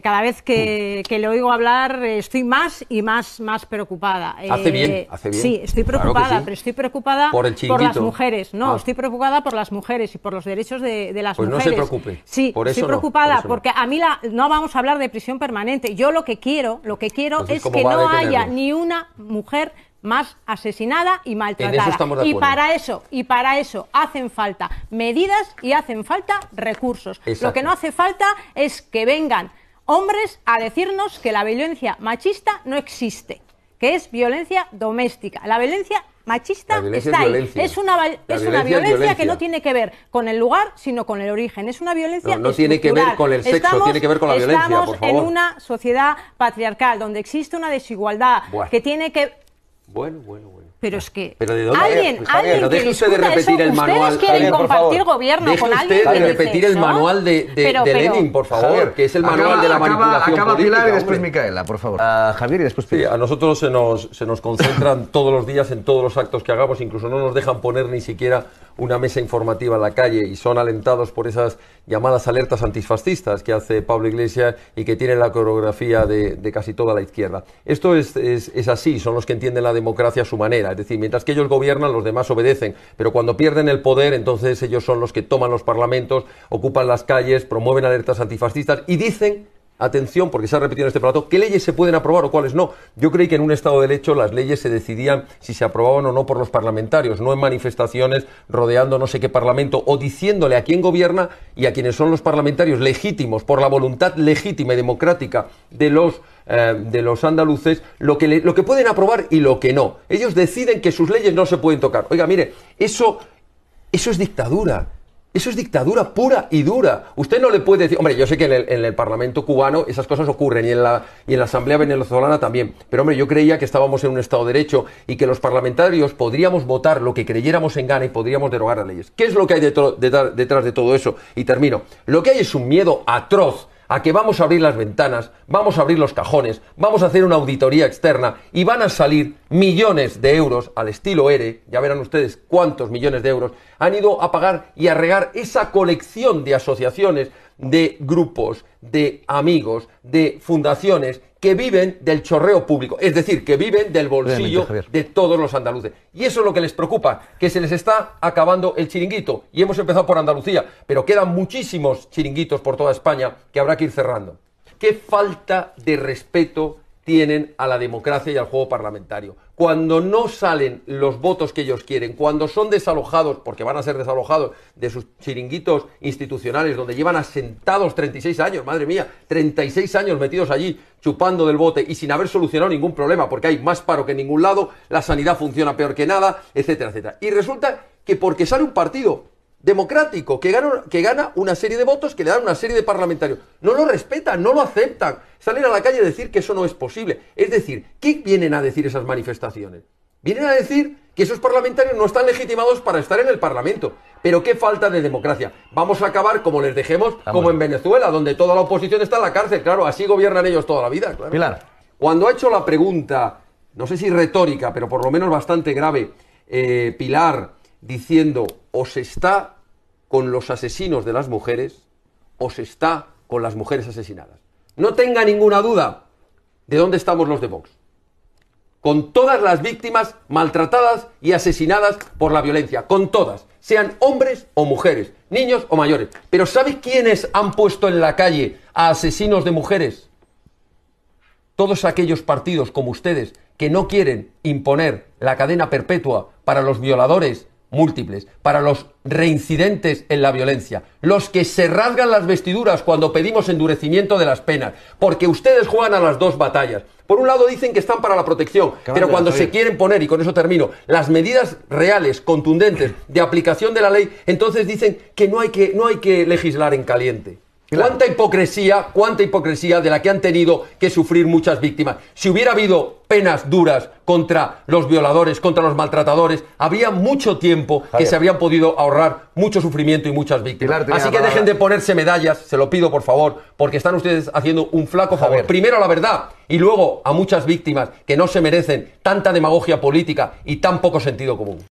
cada vez mm. que, le oigo hablar eh, estoy más y más, más preocupada. hace bien, eh, Sí, estoy preocupada, pero estoy preocupada por, las mujeres. No, ah. estoy preocupada por las mujeres y por los derechos de, las mujeres. Pues no se preocupe. Sí, estoy preocupada porque a mí la, no vamos a hablar de prisión permanente. Yo lo que quiero, lo que quiero es que no haya ni una mujer más asesinada y maltratada. y para eso, y para eso hacen falta medidas y hacen falta recursos. Lo que no hace falta es que vengan hombres a decirnos que la violencia machista no existe, que es violencia doméstica. La violencia machista está ahí. Es una, violencia que no tiene que ver con el lugar, sino con el origen. Es una violencia. No, no tiene que ver con el sexo, tiene que ver con la violencia. Estamos en una sociedad patriarcal donde existe una desigualdad que tiene que. Bueno, bueno, bueno. Pero es que alguien, alguien no deje de repetir eso, el manual. quieren compartir gobierno con alguien usted de repetir el manual de, de, Lenin, por favor, que es el manual de la manipulación acaba política, Pilar y después Micaela, por favor. Ah, a Javier y después a nosotros se nos, se nos concentran todos los días en todos los actos que hagamos, incluso no nos dejan poner ni siquiera una mesa informativa en la calle y son alentados por esas llamadas alertas antifascistas que hace Pablo Iglesias y que tiene la coreografía de, casi toda la izquierda. Esto es, es, así, son los que entienden la democracia a su manera, es decir, mientras que ellos gobiernan, los demás obedecen, pero cuando pierden el poder, entonces ellos son los que toman los parlamentos, ocupan las calles, promueven alertas antifascistas y dicen atención, porque se ha repetido en este plato, qué leyes se pueden aprobar o cuáles no. Yo creí que en un Estado de Derecho las leyes se decidían si se aprobaban o no por los parlamentarios, no en manifestaciones rodeando no sé qué parlamento o diciéndole a quién gobierna y a quienes son los parlamentarios legítimos, por la voluntad legítima y democrática de los, eh, de los andaluces, lo que, lo que pueden aprobar y lo que no. Ellos deciden que sus leyes no se pueden tocar. Oiga, mire, eso, eso es dictadura. Eso es dictadura pura y dura. Usted no le puede decir, hombre, yo sé que en el, Parlamento cubano esas cosas ocurren y en, la, Asamblea venezolana también, pero hombre, yo creía que estábamos en un Estado de Derecho y que los parlamentarios podríamos votar lo que creyéramos en gana y podríamos derogar las leyes. ¿Qué es lo que hay detrás de todo eso? Y termino. Lo que hay es un miedo atroz a que vamos a abrir las ventanas, vamos a abrir los cajones, vamos a hacer una auditoría externa y van a salir millones de euros al estilo ERE, ya verán ustedes cuántos millones de euros, han ido a pagar y a regar esa colección de asociaciones, de grupos, de amigos, de fundaciones que viven del chorreo público, es decir, que viven del bolsillo de todos los andaluces. Y eso es lo que les preocupa, que se les está acabando el chiringuito. Y hemos empezado por Andalucía, pero quedan muchísimos chiringuitos por toda España que habrá que ir cerrando. Qué falta de respeto tienen a la democracia y al juego parlamentario. Cuando no salen los votos que ellos quieren, cuando son desalojados, porque van a ser desalojados de sus chiringuitos institucionales, donde llevan asentados 36 años, madre mía, 36 años metidos allí, chupando del bote y sin haber solucionado ningún problema, porque hay más paro que en ningún lado, la sanidad funciona peor que nada, etcétera, etcétera. Y resulta que porque sale un partido democrático, que gana, una serie de votos que le dan una serie de parlamentarios. No lo respetan, no lo aceptan. Salen a la calle a decir que eso no es posible. Es decir, ¿qué vienen a decir esas manifestaciones? Vienen a decir que esos parlamentarios no están legitimados para estar en el Parlamento. Pero qué falta de democracia. Vamos a acabar como les dejemos, como en Venezuela, donde toda la oposición está en la cárcel. Claro, así gobiernan ellos toda la vida. Pilar. Cuando ha hecho la pregunta, no sé si retórica, pero por lo menos bastante grave, eh, Pilar, diciendo o se está con los asesinos de las mujeres o se está con las mujeres asesinadas. No tenga ninguna duda de dónde estamos los de Vox. Con todas las víctimas maltratadas y asesinadas por la violencia, con todas, sean hombres o mujeres, niños o mayores. Pero ¿sabe quiénes han puesto en la calle a asesinos de mujeres? Todos aquellos partidos como ustedes que no quieren imponer la cadena perpetua para los violadores múltiples, para los reincidentes en la violencia, los que se rasgan las vestiduras cuando pedimos endurecimiento de las penas, porque ustedes juegan a las dos batallas. Por un lado dicen que están para la protección, pero cuando se quieren poner, y con eso termino, las medidas reales, contundentes, de aplicación de la ley, entonces dicen que no hay que, no hay que legislar en caliente. ¿Cuánta hipocresía, cuánta hipocresía de la que han tenido que sufrir muchas víctimas? Si hubiera habido penas duras contra los violadores, contra los maltratadores, habría mucho tiempo que se habrían podido ahorrar mucho sufrimiento y muchas víctimas. Así que dejen de ponerse medallas, se lo pido por favor, porque están ustedes haciendo un flaco favor. Primero a la verdad y luego a muchas víctimas que no se merecen tanta demagogia política y tan poco sentido común.